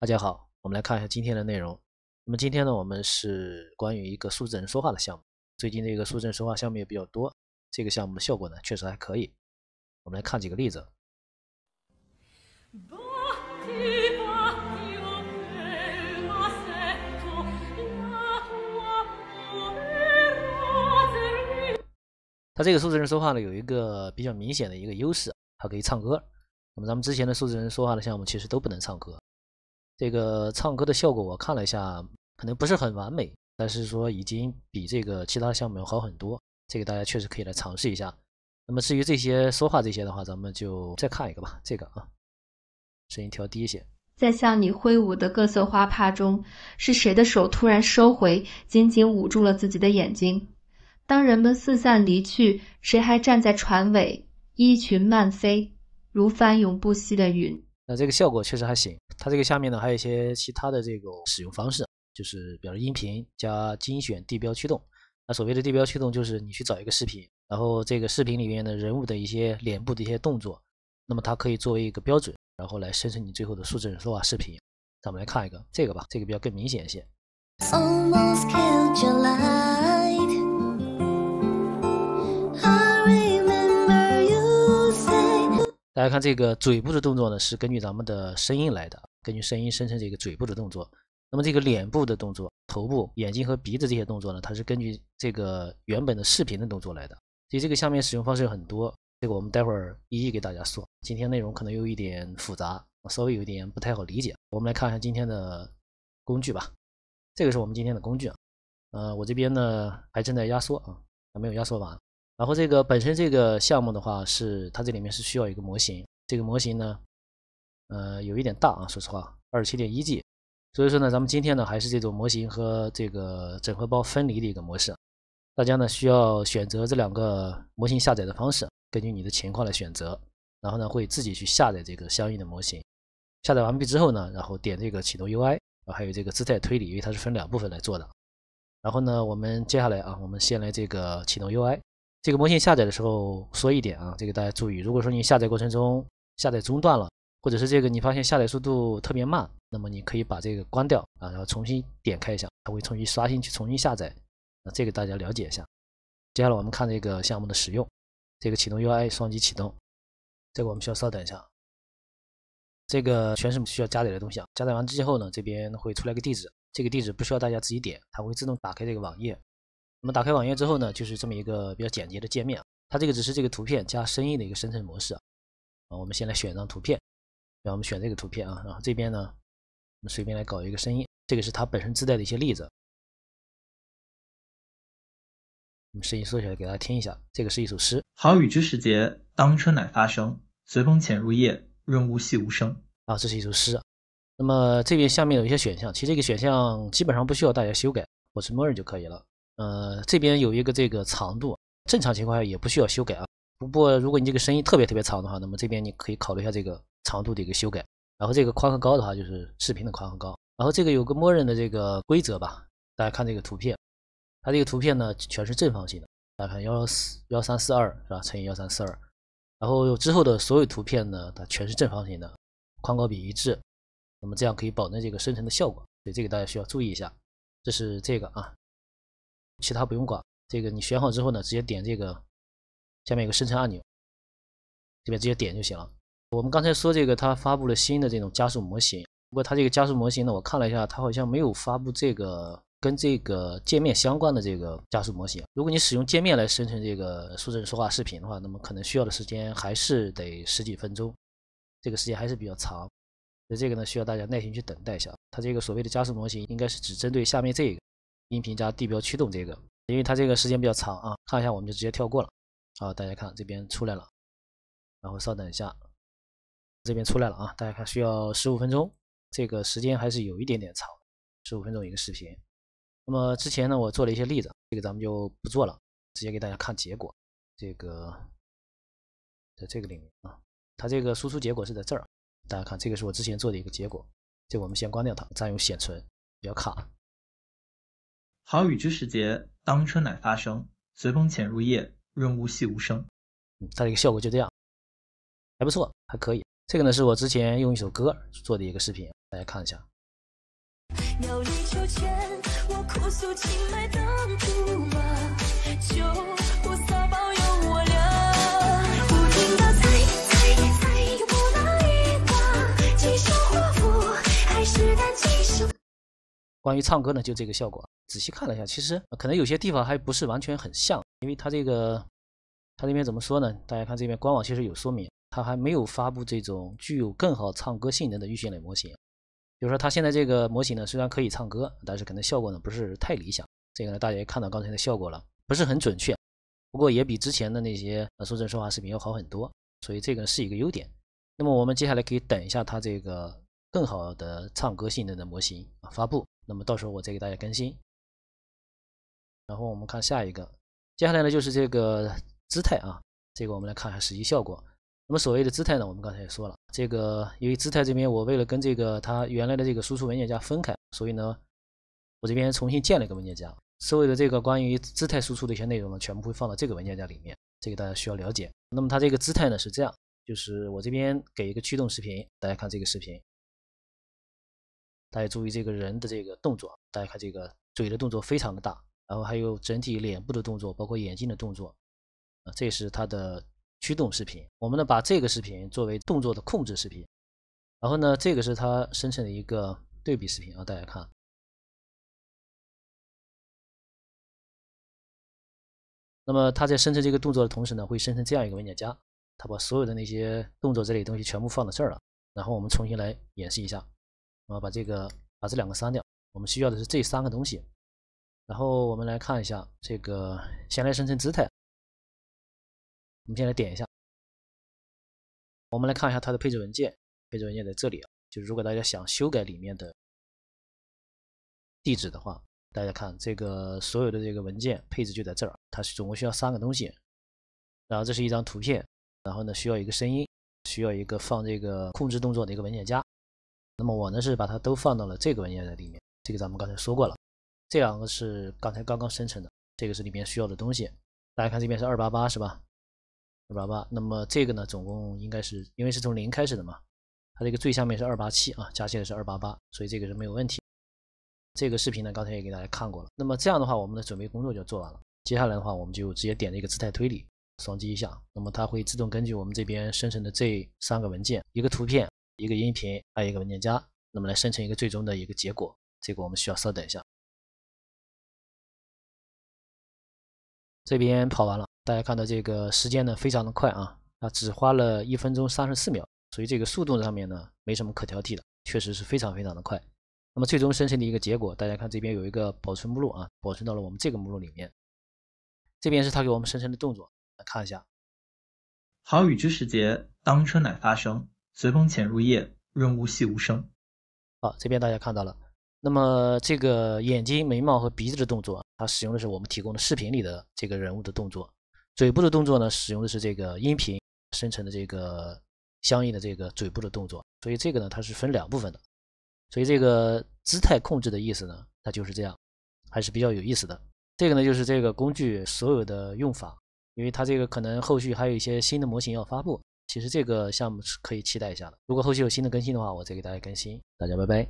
大家好，我们来看一下今天的内容。那么今天呢，我们是关于一个数字人说话的项目。最近这个数字人说话项目也比较多，这个项目的效果呢确实还可以。我们来看几个例子。他这个数字人说话呢有一个比较明显的一个优势，它可以唱歌。那么咱们之前的数字人说话的项目其实都不能唱歌。这个唱歌的效果我看了一下，可能不是很完美，但是说已经比这个其他项目要好很多。这个大家确实可以来尝试一下。那么至于这些说话这些的话，咱们就再看一个吧。这个啊，声音调低一些。在向你挥舞的各色花帕中，是谁的手突然收回，紧紧捂住了自己的眼睛？当人们四散离去，谁还站在船尾？衣裙漫飞，如翻涌不息的云。那这个效果确实还行，它这个下面呢还有一些其他的这种使用方式，就是比如音频加精选地标驱动。那所谓的地标驱动，就是你去找一个视频，然后这个视频里面的人物的一些脸部的一些动作，那么它可以作为一个标准，然后来生成你最后的数字人说话视频。咱们来看一个这个吧，这个比较更明显一些。来看这个嘴部的动作呢，是根据咱们的声音来的，根据声音生成这个嘴部的动作。那么这个脸部的动作、头部、眼睛和鼻子这些动作呢，它是根据这个原本的视频的动作来的。所以这个下面使用方式有很多，这个我们待会儿一一给大家说。今天内容可能有一点复杂，稍微有一点不太好理解。我们来看一下今天的工具吧，这个是我们今天的工具。呃，我这边呢还正在压缩啊，还没有压缩完。然后这个本身这个项目的话是它这里面是需要一个模型，这个模型呢，呃，有一点大啊，说实话，二十七点一 G，所以说呢，咱们今天呢还是这种模型和这个整合包分离的一个模式，大家呢需要选择这两个模型下载的方式，根据你的情况来选择，然后呢会自己去下载这个相应的模型，下载完毕之后呢，然后点这个启动 UI 啊，还有这个姿态推理，因为它是分两部分来做的，然后呢，我们接下来啊，我们先来这个启动 UI。这个模型下载的时候说一点啊，这个大家注意。如果说你下载过程中下载中断了，或者是这个你发现下载速度特别慢，那么你可以把这个关掉啊，然后重新点开一下，它会重新刷新去重新下载。那这个大家了解一下。接下来我们看这个项目的使用，这个启动 UI 双击启动，这个我们需要稍等一下这个全是需要加载的东西，啊，加载完之后呢，这边会出来个地址，这个地址不需要大家自己点，它会自动打开这个网页。我们打开网页之后呢，就是这么一个比较简洁的界面。它这个只是这个图片加声音的一个生成模式啊。啊，我们先来选一张图片，然后我们选这个图片啊。然后这边呢，我们随便来搞一个声音。这个是它本身自带的一些例子。我们声音缩小来给大家听一下。这个是一首诗：好雨知时节，当春乃发生。随风潜入夜，润物细无声。啊，这是一首诗。那么这边下面有一些选项，其实这个选项基本上不需要大家修改，保持默认就可以了。呃，这边有一个这个长度，正常情况下也不需要修改啊。不过如果你这个声音特别特别长的话，那么这边你可以考虑一下这个长度的一个修改。然后这个宽和高的话，就是视频的宽和高。然后这个有个默认的这个规则吧，大家看这个图片，它这个图片呢全是正方形的。大家看幺四幺三四二是吧，乘以幺三四二，然后之后的所有图片呢，它全是正方形的，宽高比一致，那么这样可以保证这个生成的效果。所以这个大家需要注意一下，这是这个啊。其他不用管，这个你选好之后呢，直接点这个下面有个生成按钮，这边直接点就行了。我们刚才说这个它发布了新的这种加速模型，不过它这个加速模型呢，我看了一下，它好像没有发布这个跟这个界面相关的这个加速模型。如果你使用界面来生成这个数字说话视频的话，那么可能需要的时间还是得十几分钟，这个时间还是比较长。那这个呢，需要大家耐心去等待一下。它这个所谓的加速模型，应该是只针对下面这个。音频加地标驱动这个，因为它这个时间比较长啊，看一下我们就直接跳过了。啊，大家看这边出来了，然后稍等一下，这边出来了啊，大家看需要十五分钟，这个时间还是有一点点长，十五分钟一个视频。那么之前呢，我做了一些例子，这个咱们就不做了，直接给大家看结果。这个在这个里面啊，它这个输出结果是在这儿，大家看这个是我之前做的一个结果，这我们先关掉它，占用显存比较卡。好雨知时节，当春乃发生。随风潜入夜，润物细无声。它这个效果就这样，还不错，还可以。这个呢是我之前用一首歌做的一个视频，大家看一下。我哭诉关于唱歌呢，就这个效果。仔细看了一下，其实可能有些地方还不是完全很像，因为它这个，它这边怎么说呢？大家看这边官网其实有说明，它还没有发布这种具有更好唱歌性能的预训练模型。比如说，它现在这个模型呢，虽然可以唱歌，但是可能效果呢不是太理想。这个呢，大家也看到刚才的效果了，不是很准确，不过也比之前的那些呃说真说话视频要好很多，所以这个是一个优点。那么我们接下来可以等一下它这个更好的唱歌性能的模型啊发布。那么到时候我再给大家更新。然后我们看下一个，接下来呢就是这个姿态啊，这个我们来看一下实际效果。那么所谓的姿态呢，我们刚才也说了，这个因为姿态这边我为了跟这个它原来的这个输出文件夹分开，所以呢，我这边重新建了一个文件夹，所有的这个关于姿态输出的一些内容呢，全部会放到这个文件夹里面，这个大家需要了解。那么它这个姿态呢是这样，就是我这边给一个驱动视频，大家看这个视频。大家注意这个人的这个动作，大家看这个嘴的动作非常的大，然后还有整体脸部的动作，包括眼睛的动作，啊，这是它的驱动视频。我们呢把这个视频作为动作的控制视频，然后呢这个是它生成的一个对比视频啊，大家看。那么它在生成这个动作的同时呢，会生成这样一个文件夹，它把所有的那些动作这类东西全部放到这儿了。然后我们重新来演示一下。我后把这个把这两个删掉，我们需要的是这三个东西。然后我们来看一下这个，先来生成姿态。我们先来点一下。我们来看一下它的配置文件，配置文件在这里啊。就如果大家想修改里面的地址的话，大家看这个所有的这个文件配置就在这儿。它是总共需要三个东西。然后这是一张图片，然后呢需要一个声音，需要一个放这个控制动作的一个文件夹。那么我呢是把它都放到了这个文件的里面，这个咱们刚才说过了。这两个是刚才刚刚生成的，这个是里面需要的东西。大家看这边是二八八是吧？二八八，那么这个呢总共应该是因为是从零开始的嘛，它这个最下面是二八七啊，加起来是二八八，所以这个是没有问题。这个视频呢刚才也给大家看过了。那么这样的话，我们的准备工作就做完了。接下来的话，我们就直接点这个姿态推理，双击一下，那么它会自动根据我们这边生成的这三个文件，一个图片。一个音频，还有一个文件夹，那么来生成一个最终的一个结果。这个我们需要稍等一下，这边跑完了，大家看到这个时间呢非常的快啊，啊只花了一分钟三十四秒，所以这个速度上面呢没什么可挑剔的，确实是非常非常的快。那么最终生成的一个结果，大家看这边有一个保存目录啊，保存到了我们这个目录里面。这边是他给我们生成的动作，来看一下。好雨知时节，当春乃发生。随风潜入夜，润物细无声。好，这边大家看到了。那么这个眼睛、眉毛和鼻子的动作，它使用的是我们提供的视频里的这个人物的动作。嘴部的动作呢，使用的是这个音频生成的这个相应的这个嘴部的动作。所以这个呢，它是分两部分的。所以这个姿态控制的意思呢，它就是这样，还是比较有意思的。这个呢，就是这个工具所有的用法，因为它这个可能后续还有一些新的模型要发布。其实这个项目是可以期待一下的。如果后期有新的更新的话，我再给大家更新。大家拜拜。